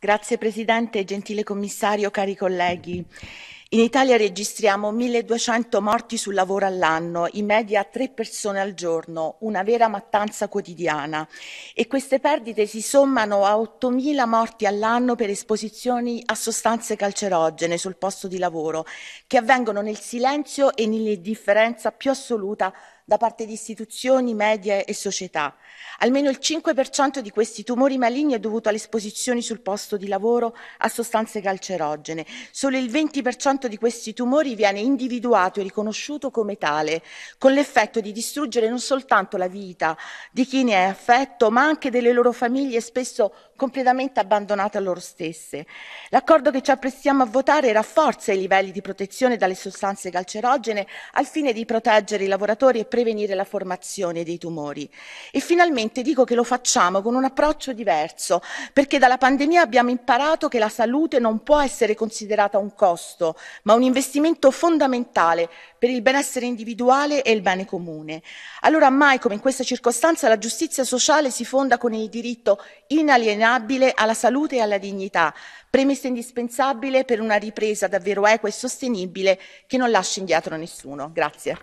Grazie Presidente, gentile Commissario, cari colleghi. In Italia registriamo 1200 morti sul lavoro all'anno, in media tre persone al giorno, una vera mattanza quotidiana e queste perdite si sommano a 8000 morti all'anno per esposizioni a sostanze calcerogene sul posto di lavoro, che avvengono nel silenzio e nell'indifferenza più assoluta da parte di istituzioni, media e società. Almeno il 5% di questi tumori maligni è dovuto all'esposizione sul posto di lavoro a sostanze calcerogene. Solo il 20% di questi tumori viene individuato e riconosciuto come tale, con l'effetto di distruggere non soltanto la vita di chi ne è affetto, ma anche delle loro famiglie, spesso completamente abbandonate a loro stesse. L'accordo che ci apprestiamo a votare rafforza i livelli di protezione dalle sostanze cancerogene al fine di proteggere i lavoratori e prevenire la formazione dei tumori. E finalmente dico che lo facciamo con un approccio diverso, perché dalla pandemia abbiamo imparato che la salute non può essere considerata un costo, ma un investimento fondamentale per il benessere individuale e il bene comune. Allora mai come in questa circostanza la giustizia sociale si fonda con il diritto inalienabile inalienabile alla salute e alla dignità, premessa indispensabile per una ripresa davvero equa e sostenibile che non lasci indietro nessuno. Grazie.